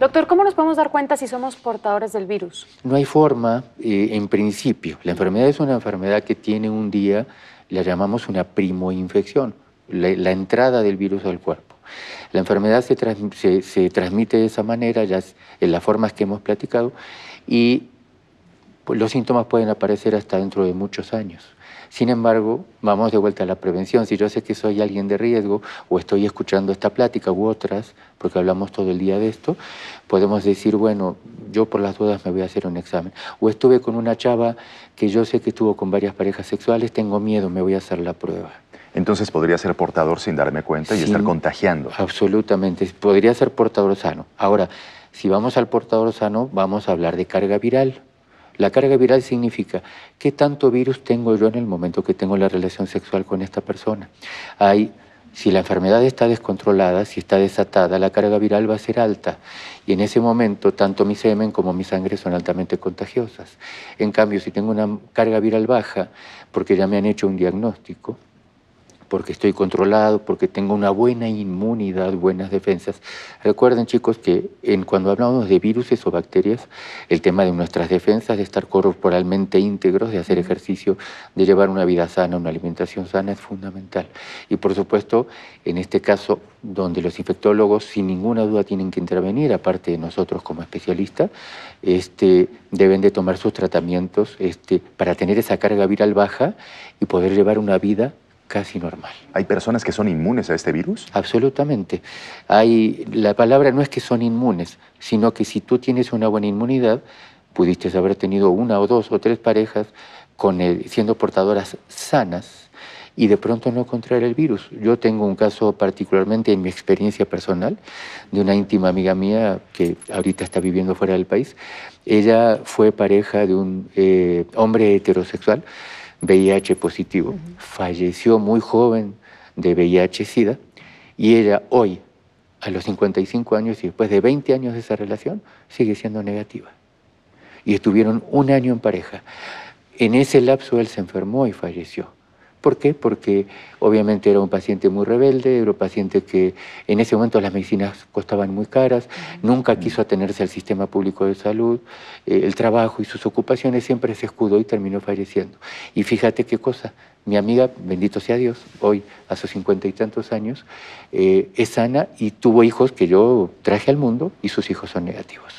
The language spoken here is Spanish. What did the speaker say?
Doctor, ¿cómo nos podemos dar cuenta si somos portadores del virus? No hay forma, eh, en principio. La enfermedad es una enfermedad que tiene un día, la llamamos una primoinfección, la, la entrada del virus al cuerpo. La enfermedad se, se transmite de esa manera, ya en las formas que hemos platicado, y pues, los síntomas pueden aparecer hasta dentro de muchos años. Sin embargo, vamos de vuelta a la prevención. Si yo sé que soy alguien de riesgo o estoy escuchando esta plática u otras, porque hablamos todo el día de esto, podemos decir, bueno, yo por las dudas me voy a hacer un examen. O estuve con una chava que yo sé que estuvo con varias parejas sexuales, tengo miedo, me voy a hacer la prueba. Entonces podría ser portador sin darme cuenta y estar contagiando. Absolutamente, podría ser portador sano. Ahora, si vamos al portador sano, vamos a hablar de carga viral. La carga viral significa qué tanto virus tengo yo en el momento que tengo la relación sexual con esta persona. Hay si la enfermedad está descontrolada, si está desatada, la carga viral va a ser alta. Y en ese momento, tanto mi semen como mi sangre son altamente contagiosas. En cambio, si tengo una carga viral baja, porque ya me han hecho un diagnóstico, porque estoy controlado, porque tengo una buena inmunidad, buenas defensas. Recuerden chicos que cuando hablamos de virus o bacterias, el tema de nuestras defensas, de estar corporalmente íntegros, de hacer ejercicio, de llevar una vida sana, una alimentación sana es fundamental. Y por supuesto, en este caso, donde los infectólogos sin ninguna duda tienen que intervenir, aparte de nosotros como especialistas, este, deben de tomar sus tratamientos este, para tener esa carga viral baja y poder llevar una vida casi normal. ¿Hay personas que son inmunes a este virus? Absolutamente. Hay, la palabra no es que son inmunes, sino que si tú tienes una buena inmunidad, pudiste haber tenido una o dos o tres parejas con siendo portadoras sanas y de pronto no contraer el virus. Yo tengo un caso particularmente en mi experiencia personal de una íntima amiga mía que ahorita está viviendo fuera del país. Ella fue pareja de un eh, hombre heterosexual VIH positivo, falleció muy joven de VIH-Sida y ella hoy, a los 55 años y después de 20 años de esa relación, sigue siendo negativa. Y estuvieron un año en pareja. En ese lapso él se enfermó y falleció. ¿Por qué? Porque obviamente era un paciente muy rebelde, era un paciente que en ese momento las medicinas costaban muy caras, nunca quiso atenerse al sistema público de salud, eh, el trabajo y sus ocupaciones siempre se escudó y terminó falleciendo. Y fíjate qué cosa, mi amiga, bendito sea Dios, hoy a sus cincuenta y tantos años, eh, es sana y tuvo hijos que yo traje al mundo y sus hijos son negativos.